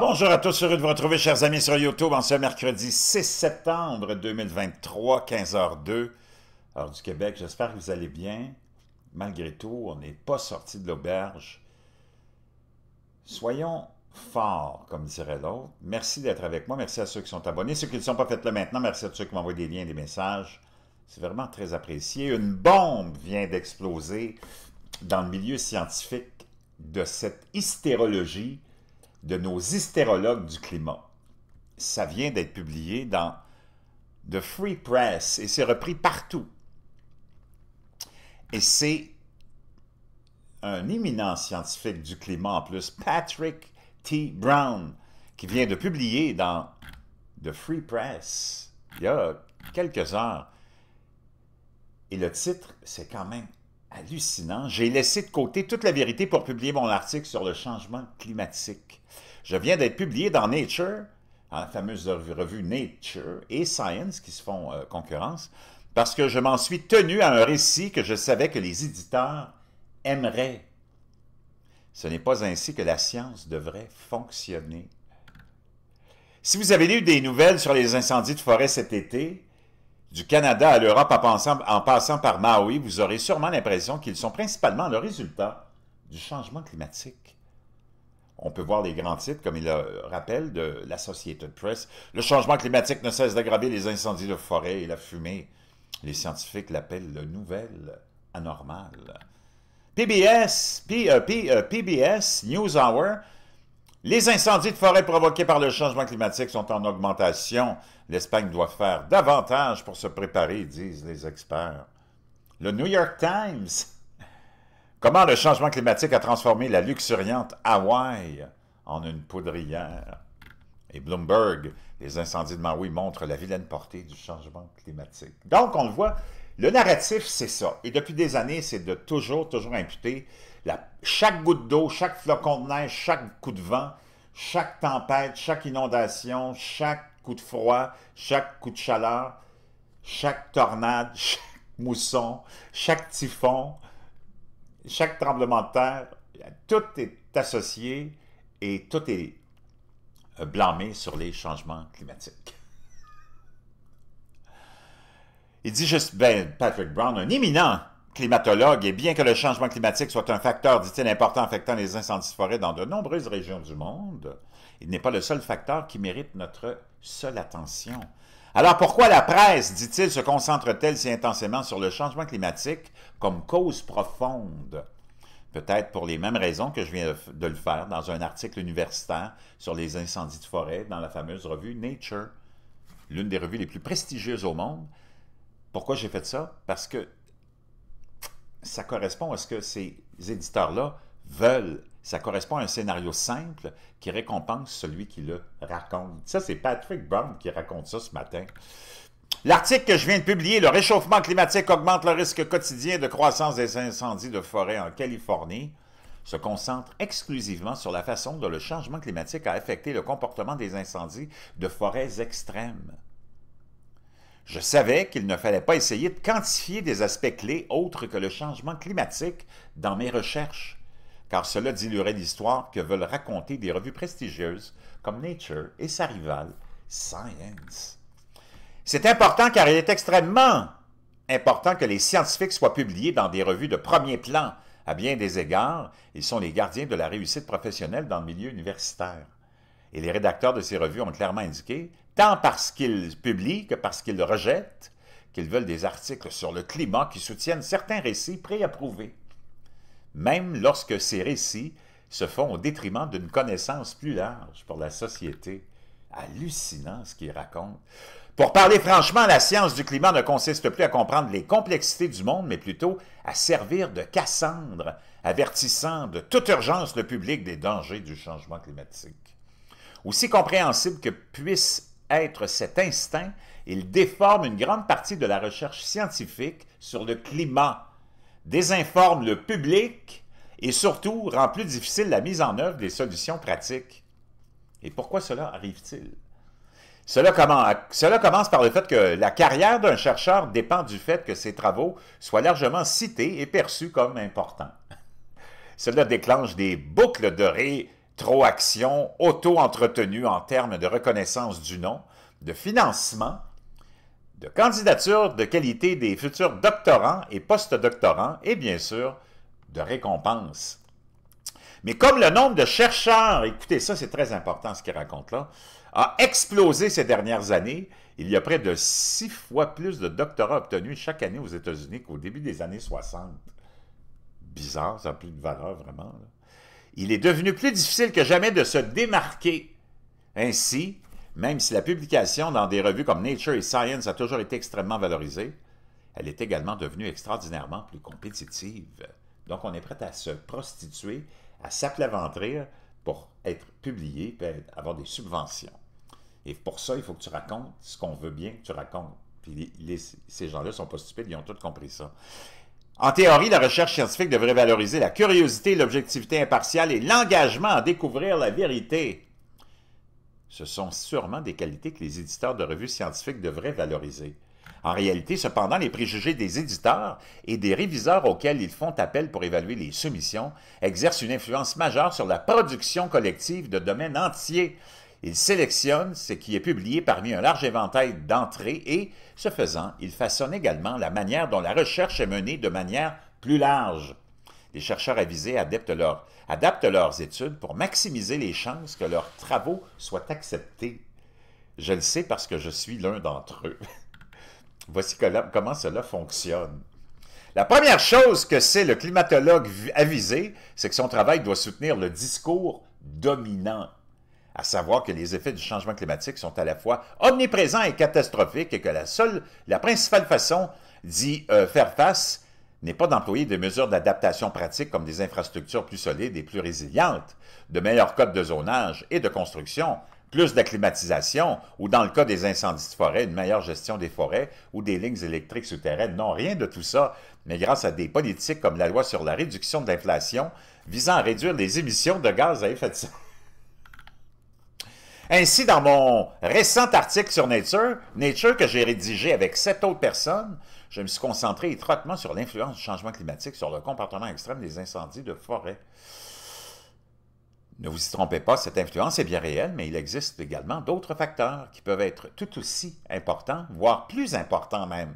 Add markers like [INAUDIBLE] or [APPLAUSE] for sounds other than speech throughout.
bonjour à tous, heureux de vous retrouver, chers amis, sur YouTube, en ce mercredi 6 septembre 2023, 15h02, heure du Québec. J'espère que vous allez bien. Malgré tout, on n'est pas sorti de l'auberge. Soyons forts, comme dirait l'autre. Merci d'être avec moi, merci à ceux qui sont abonnés. Ceux qui ne sont pas faits là maintenant, merci à ceux qui m'envoient des liens, des messages. C'est vraiment très apprécié. Une bombe vient d'exploser dans le milieu scientifique de cette hystérologie de nos hystérologues du climat. Ça vient d'être publié dans The Free Press et c'est repris partout. Et c'est un éminent scientifique du climat en plus, Patrick T. Brown, qui vient de publier dans The Free Press il y a quelques heures. Et le titre, c'est quand même hallucinant. J'ai laissé de côté toute la vérité pour publier mon article sur le changement climatique. Je viens d'être publié dans Nature, la fameuse revue Nature et Science qui se font euh, concurrence, parce que je m'en suis tenu à un récit que je savais que les éditeurs aimeraient. Ce n'est pas ainsi que la science devrait fonctionner. Si vous avez lu des nouvelles sur les incendies de forêt cet été, du Canada à l'Europe en passant par Maui, vous aurez sûrement l'impression qu'ils sont principalement le résultat du changement climatique. On peut voir les grands titres, comme il le rappelle, de l'Associated Press. Le changement climatique ne cesse d'aggraver les incendies de forêt et la fumée. Les scientifiques l'appellent le nouvel anormal. PBS, NewsHour. PBS euh, News Les incendies de forêt provoqués par le changement climatique sont en augmentation. L'Espagne doit faire davantage pour se préparer, disent les experts. Le New York Times Comment le changement climatique a transformé la luxuriante Hawaï en une poudrière? Et Bloomberg, les incendies de Maui montrent la vilaine portée du changement climatique. Donc, on le voit, le narratif, c'est ça. Et depuis des années, c'est de toujours, toujours imputer chaque goutte d'eau, chaque flocon de neige, chaque coup de vent, chaque tempête, chaque inondation, chaque coup de froid, chaque coup de chaleur, chaque tornade, [LAUGHS] chaque mousson, chaque typhon, chaque tremblement de terre, tout est associé et tout est euh, blâmé sur les changements climatiques. [LAUGHS] Il dit juste, ben, Patrick Brown, un éminent climatologue, et bien que le changement climatique soit un facteur, dit-il, important affectant les incendies de dans de nombreuses régions du monde, il n'est pas le seul facteur qui mérite notre seule attention. Alors pourquoi la presse, dit-il, se concentre-t-elle si intensément sur le changement climatique comme cause profonde? Peut-être pour les mêmes raisons que je viens de le faire dans un article universitaire sur les incendies de forêt dans la fameuse revue Nature, l'une des revues les plus prestigieuses au monde. Pourquoi j'ai fait ça? Parce que ça correspond à ce que ces éditeurs-là veulent ça correspond à un scénario simple qui récompense celui qui le raconte. Ça, c'est Patrick Brown qui raconte ça ce matin. L'article que je viens de publier, « Le réchauffement climatique augmente le risque quotidien de croissance des incendies de forêt en Californie », se concentre exclusivement sur la façon dont le changement climatique a affecté le comportement des incendies de forêts extrêmes. Je savais qu'il ne fallait pas essayer de quantifier des aspects clés autres que le changement climatique dans mes recherches car cela diluerait l'histoire que veulent raconter des revues prestigieuses comme Nature et sa rivale Science. C'est important car il est extrêmement important que les scientifiques soient publiés dans des revues de premier plan. À bien des égards, ils sont les gardiens de la réussite professionnelle dans le milieu universitaire. Et les rédacteurs de ces revues ont clairement indiqué, tant parce qu'ils publient que parce qu'ils le rejettent, qu'ils veulent des articles sur le climat qui soutiennent certains récits préapprouvés même lorsque ces récits se font au détriment d'une connaissance plus large pour la société. Hallucinant ce qu'ils racontent. Pour parler franchement, la science du climat ne consiste plus à comprendre les complexités du monde, mais plutôt à servir de Cassandre, avertissant de toute urgence le public des dangers du changement climatique. Aussi compréhensible que puisse être cet instinct, il déforme une grande partie de la recherche scientifique sur le climat désinforme le public et surtout rend plus difficile la mise en œuvre des solutions pratiques. Et pourquoi cela arrive-t-il? Cela, commence par le fait que la carrière d'un chercheur dépend du fait que ses travaux soient largement cités et perçus comme importants. Cela déclenche des boucles de rétroaction auto-entretenues en termes de reconnaissance du nom, de financement de candidatures de qualité des futurs doctorants et post-doctorants, et bien sûr de récompenses. Mais comme le nombre de chercheurs, écoutez ça c'est très important ce qu'il raconte là, a explosé ces dernières années, il y a près de six fois plus de doctorats obtenus chaque année aux États-Unis qu'au début des années 60. Bizarre, ça n'a plus de valeur vraiment. Il est devenu plus difficile que jamais de se démarquer. Ainsi, même si la publication dans des revues comme Nature et Science a toujours été extrêmement valorisée, elle est également devenue extraordinairement plus compétitive. Donc, on est prêt à se prostituer, à s'aplaventrir pour être publié, et avoir des subventions. Et pour ça, il faut que tu racontes ce qu'on veut bien que tu racontes. Puis ces gens-là sont pas stupides, ils ont tous compris ça. En théorie, la recherche scientifique devrait valoriser la curiosité, l'objectivité impartiale et l'engagement à découvrir la vérité. Ce sont sûrement des qualités que les éditeurs de revues scientifiques devraient valoriser. En réalité, cependant, les préjugés des éditeurs et des réviseurs auxquels ils font appel pour évaluer les soumissions exercent une influence majeure sur la production collective de domaines entiers. Ils sélectionnent ce qui est publié parmi un large éventail d'entrées et, ce faisant, ils façonnent également la manière dont la recherche est menée de manière plus large. Les chercheurs avisés adeptent leur adaptent leurs études pour maximiser les chances que leurs travaux soient acceptés. Je le sais parce que je suis l'un d'entre eux. [LAUGHS] Voici comment cela fonctionne. La première chose que c'est le climatologue avisé, c'est que son travail doit soutenir le discours dominant, à savoir que les effets du changement climatique sont à la fois omniprésents et catastrophiques et que la seule, la principale façon d'y euh, faire face, n'est pas d'employer des mesures d'adaptation pratiques comme des infrastructures plus solides et plus résilientes, de meilleurs codes de zonage et de construction, plus d'acclimatisation ou, dans le cas des incendies de forêt, une meilleure gestion des forêts ou des lignes électriques souterraines. Non, rien de tout ça, mais grâce à des politiques comme la loi sur la réduction de l'inflation visant à réduire les émissions de gaz à effet de serre. Ainsi, dans mon récent article sur Nature, Nature que j'ai rédigé avec sept autres personnes, je me suis concentré étroitement sur l'influence du changement climatique sur le comportement extrême des incendies de forêt. Ne vous y trompez pas, cette influence est bien réelle, mais il existe également d'autres facteurs qui peuvent être tout aussi importants, voire plus importants même,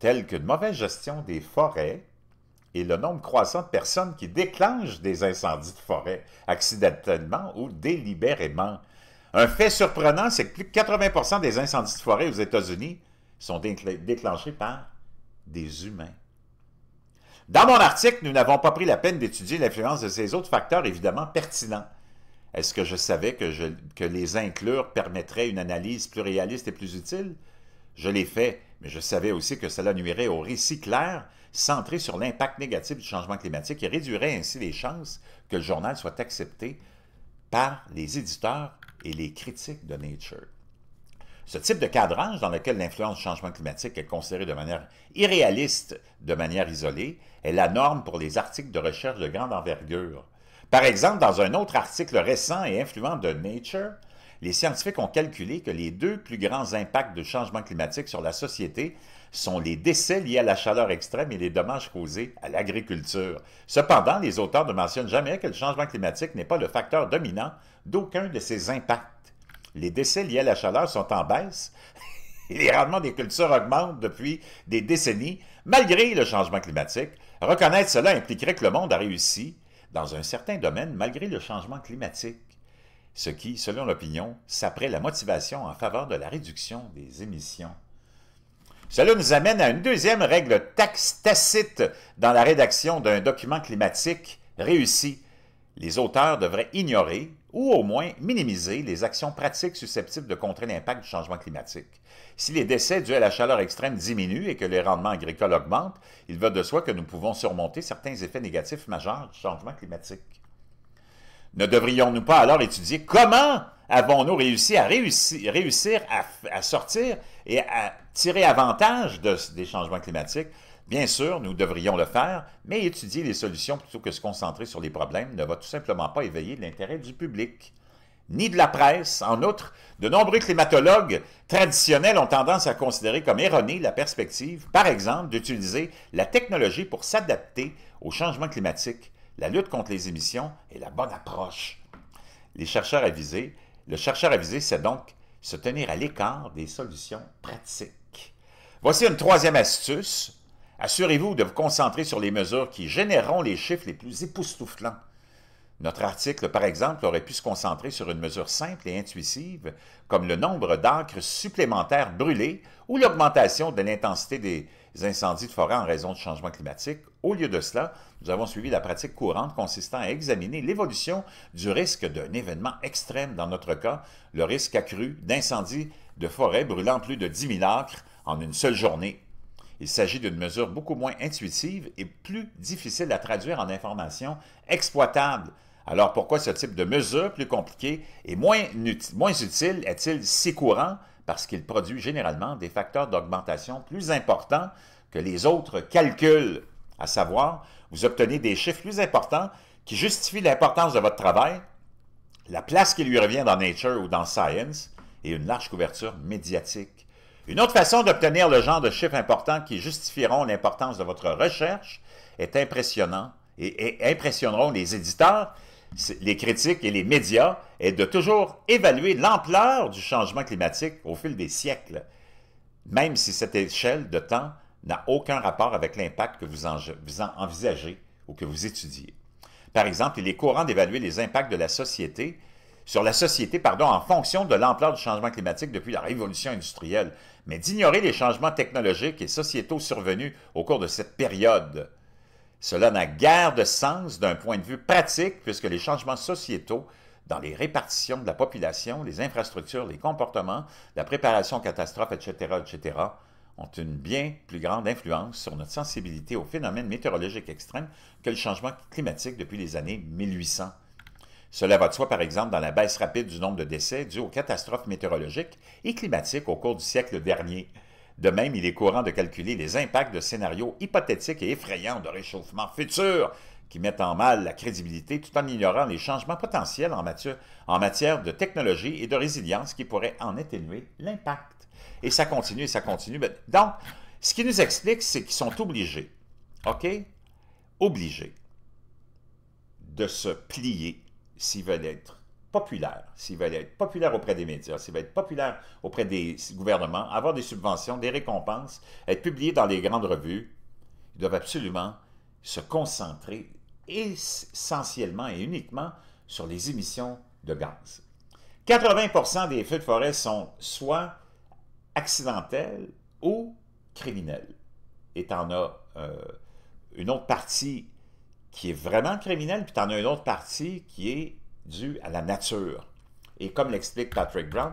tels qu'une mauvaise gestion des forêts et le nombre croissant de personnes qui déclenchent des incendies de forêt, accidentellement ou délibérément. Un fait surprenant, c'est que plus de 80 des incendies de forêt aux États-Unis sont déclenchés par des humains. Dans mon article, nous n'avons pas pris la peine d'étudier l'influence de ces autres facteurs évidemment pertinents. Est-ce que je savais que, les inclure permettrait une analyse plus réaliste et plus utile? Je l'ai fait, mais je savais aussi que cela nuirait au récit clair centré sur l'impact négatif du changement climatique et réduirait ainsi les chances que le journal soit accepté par les éditeurs et les critiques de Nature. Ce type de cadrage dans lequel l'influence du changement climatique est considérée de manière irréaliste, de manière isolée, est la norme pour les articles de recherche de grande envergure. Par exemple, dans un autre article récent et influent de Nature, les scientifiques ont calculé que les deux plus grands impacts du changement climatique sur la société sont les décès liés à la chaleur extrême et les dommages causés à l'agriculture. Cependant, les auteurs ne mentionnent jamais que le changement climatique n'est pas le facteur dominant d'aucun de ces impacts les décès liés à la chaleur sont en baisse. [LAUGHS] les rendements des cultures augmentent depuis des décennies, malgré le changement climatique. Reconnaître cela impliquerait que le monde a réussi dans un certain domaine malgré le changement climatique, ce qui, selon l'opinion, s'apprête la motivation en faveur de la réduction des émissions. Cela nous amène à une deuxième règle tacite dans la rédaction d'un document climatique réussi, les auteurs devraient ignorer ou au moins minimiser les actions pratiques susceptibles de contrer l'impact du changement climatique. Si les décès dus à la chaleur extrême diminuent et que les rendements agricoles augmentent, il va de soi que nous pouvons surmonter certains effets négatifs majeurs du changement climatique. Ne devrions-nous pas alors étudier comment avons-nous réussi à réussir, à, sortir et à tirer avantage des changements climatiques Bien sûr, nous devrions le faire, mais étudier les solutions plutôt que se concentrer sur les problèmes ne va tout simplement pas éveiller l'intérêt du public ni de la presse. En outre, de nombreux climatologues traditionnels ont tendance à considérer comme erronée la perspective, par exemple, d'utiliser la technologie pour s'adapter au changement climatique. La lutte contre les émissions est la bonne approche. Les chercheurs avisés, le chercheur avisé, c'est donc se tenir à l'écart des solutions pratiques. Voici une troisième astuce Assurez-vous de vous concentrer sur les mesures qui généreront les chiffres les plus époustouflants. Notre article, par exemple, aurait pu se concentrer sur une mesure simple et intuitive, comme le nombre d'acres supplémentaires brûlés ou l'augmentation de l'intensité des incendies de forêt en raison du changement climatique. Au lieu de cela, nous avons suivi la pratique courante consistant à examiner l'évolution du risque d'un événement extrême, dans notre cas, le risque accru d'incendies de forêt brûlant plus de 10 000 acres en une seule journée il s'agit d'une mesure beaucoup moins intuitive et plus difficile à traduire en informations exploitable. Alors pourquoi ce type de mesure plus compliquée et moins, moins utile est-il si courant? Parce qu'il produit généralement des facteurs d'augmentation plus importants que les autres calculs. À savoir, vous obtenez des chiffres plus importants qui justifient l'importance de votre travail, la place qui lui revient dans Nature ou dans Science et une large couverture médiatique. Une autre façon d'obtenir le genre de chiffres importants qui justifieront l'importance de votre recherche est impressionnant et, impressionneront les éditeurs, les critiques et les médias est de toujours évaluer l'ampleur du changement climatique au fil des siècles, même si cette échelle de temps n'a aucun rapport avec l'impact que vous, envisagez ou que vous étudiez. Par exemple, il est courant d'évaluer les impacts de la société sur la société pardon, en fonction de l'ampleur du changement climatique depuis la révolution industrielle, mais d'ignorer les changements technologiques et sociétaux survenus au cours de cette période. Cela n'a guère de sens d'un point de vue pratique puisque les changements sociétaux dans les répartitions de la population, les infrastructures, les comportements, la préparation aux catastrophes, etc., etc., ont une bien plus grande influence sur notre sensibilité aux phénomènes météorologiques extrêmes que le changement climatique depuis les années 1800. Cela va de soi, par exemple, dans la baisse rapide du nombre de décès dus aux catastrophes météorologiques et climatiques au cours du siècle dernier. De même, il est courant de calculer les impacts de scénarios hypothétiques et effrayants de réchauffement futur qui mettent en mal la crédibilité tout en ignorant les changements potentiels en matière, en matière de technologie et de résilience qui pourraient en atténuer l'impact. Et ça continue, et ça continue. Donc, ce qui nous explique, c'est qu'ils sont obligés, OK? Obligés de se plier s'ils veulent être populaires, s'ils veulent être populaires auprès des médias, s'ils veulent être populaires auprès des gouvernements, avoir des subventions, des récompenses, être publiés dans les grandes revues, ils doivent absolument se concentrer essentiellement et uniquement sur les émissions de gaz. 80 des feux de forêt sont soit accidentels ou criminels. Et tu en as euh, une autre partie qui est vraiment criminel, puis tu en as une autre partie qui est due à la nature. Et comme l'explique Patrick Brown,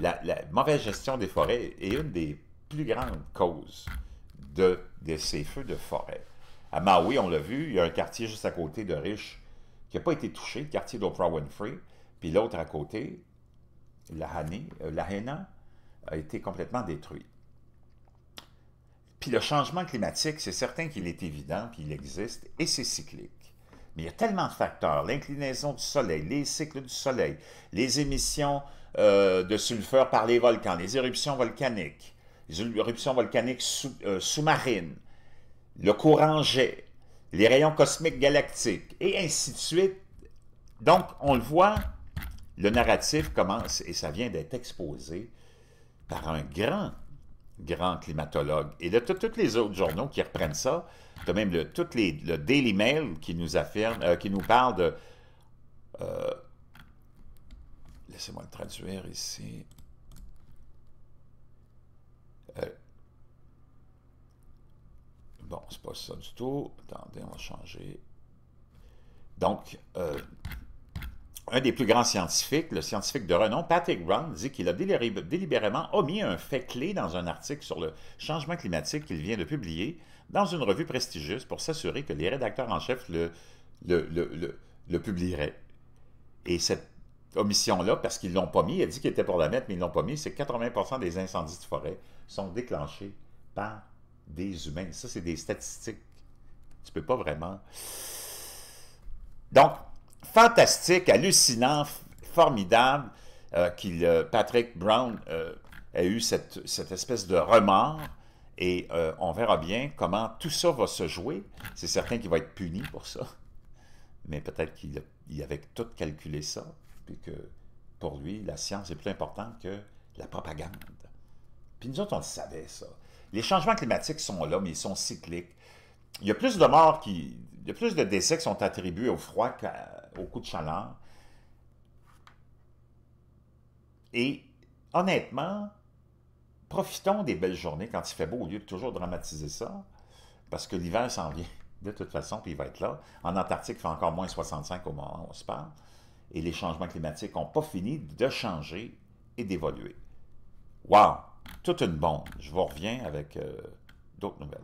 la, mauvaise gestion des forêts est une des plus grandes causes de, ces feux de forêt. À Maui, on l'a vu, il y a un quartier juste à côté de Rich qui n'a pas été touché, le quartier d'Oprah Winfrey, puis l'autre à côté, la, euh, a été complètement détruit. Puis le changement climatique, c'est certain qu'il est évident, qu'il existe, et c'est cyclique. Mais il y a tellement de facteurs, l'inclinaison du soleil, les cycles du soleil, les émissions euh, de sulfure par les volcans, les éruptions volcaniques, les éruptions volcaniques sous, euh, sous-marines, le courant jet, les rayons cosmiques galactiques, et ainsi de suite. Donc, on le voit, le narratif commence, et ça vient d'être exposé par un grand grand climatologue. Et de tous les autres journaux qui reprennent ça, tu même le, toutes les, le Daily Mail qui nous affirme, euh, qui nous parle de... Euh, laissez-moi le traduire ici. Euh, bon, c'est pas ça du tout. Attendez, on va changer. Donc, un des plus grands scientifiques, le scientifique de renom Patrick Brown, dit qu'il a délibérément omis un fait clé dans un article sur le changement climatique qu'il vient de publier dans une revue prestigieuse pour s'assurer que les rédacteurs en chef le, le, publieraient. Et cette omission-là, parce qu'ils ne l'ont pas mis, a dit qu'il était pour la mettre, mais ils ne l'ont pas mis, c'est 80 des incendies de forêt sont déclenchés par des humains. Ça, c'est des statistiques. Tu ne peux pas vraiment... Donc, fantastique, hallucinant, formidable euh, qu'il euh, Patrick Brown euh, a eu cette, cette, espèce de remords. Et euh, on verra bien comment tout ça va se jouer. C'est certain qu'il va être puni pour ça. Mais peut-être qu'il avait tout calculé ça. Puis que pour lui, la science est plus importante que la propagande. Puis nous autres, on le savait, ça. Les changements climatiques sont là, mais ils sont cycliques. Il y a plus de morts qui. Il y a plus de décès qui sont attribués au froid qu'à beaucoup de chaleur. Et honnêtement, profitons des belles journées quand il fait beau, au lieu de toujours dramatiser ça, parce que l'hiver s'en vient [LAUGHS] de toute façon, puis il va être là. En Antarctique, il fait encore moins 65 au moment où on se parle, et les changements climatiques n'ont pas fini de changer et d'évoluer. Wow! Toute une bombe. Je vous reviens avec euh, d'autres nouvelles.